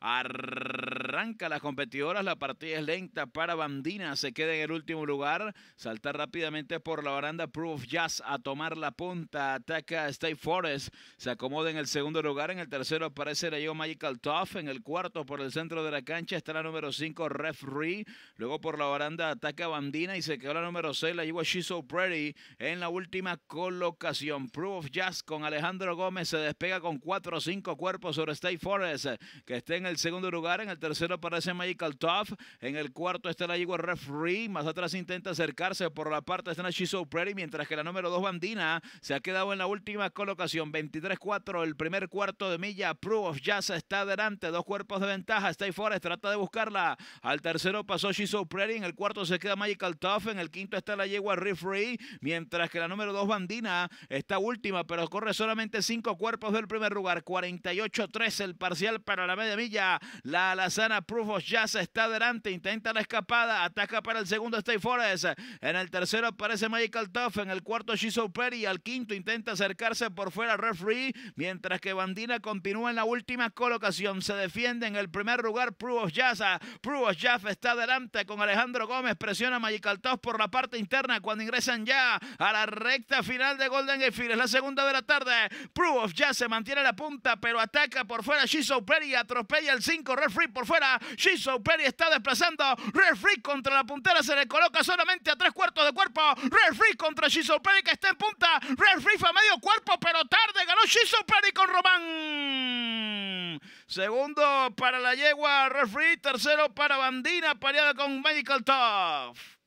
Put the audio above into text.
Ar... Arranca las competidoras, la partida es lenta para Bandina, se queda en el último lugar, salta rápidamente por la baranda Proof Jazz a tomar la punta, ataca State Forest, se acomoda en el segundo lugar, en el tercero aparece la yo Magical Tough, en el cuarto por el centro de la cancha está la número 5 Referee, luego por la baranda ataca Bandina y se quedó la número 6 la Yo She's So Pretty en la última colocación. Proof Jazz con Alejandro Gómez se despega con 4 o 5 cuerpos sobre State Forest que está en el segundo lugar, en el tercero aparece Magical Tough, En el cuarto está la yegua Refree Más atrás intenta acercarse por la parte está la She's So Pretty. Mientras que la número 2 Bandina se ha quedado en la última colocación. 23-4 el primer cuarto de milla. Proof of Jazz está adelante, Dos cuerpos de ventaja. Stay Forest trata de buscarla. Al tercero pasó She's So Pretty. En el cuarto se queda Magical Tough, En el quinto está la yegua Refree Mientras que la número 2 Bandina está última pero corre solamente cinco cuerpos del primer lugar. 48-3 el parcial para la media milla. La alazar Proof of está adelante, intenta la escapada, ataca para el segundo Stay Forest. En el tercero aparece Magical Tough, en el cuarto She's So al quinto intenta acercarse por fuera Referee, mientras que Bandina continúa en la última colocación. Se defiende en el primer lugar Proof of Jazz. Ah, proof of está adelante con Alejandro Gómez, presiona Magical Tough por la parte interna cuando ingresan ya a la recta final de Golden Gate Es la segunda de la tarde. Proof of se mantiene la punta, pero ataca por fuera She's So atropella el 5 Referee por fuera afuera. está desplazando. Refri contra la puntera. Se le coloca solamente a tres cuartos de cuerpo. Refri contra Shiso que está en punta. Refri fue a medio cuerpo, pero tarde ganó Shiso con Román. Segundo para la yegua Refri. Tercero para Bandina, pareada con Michael Toff.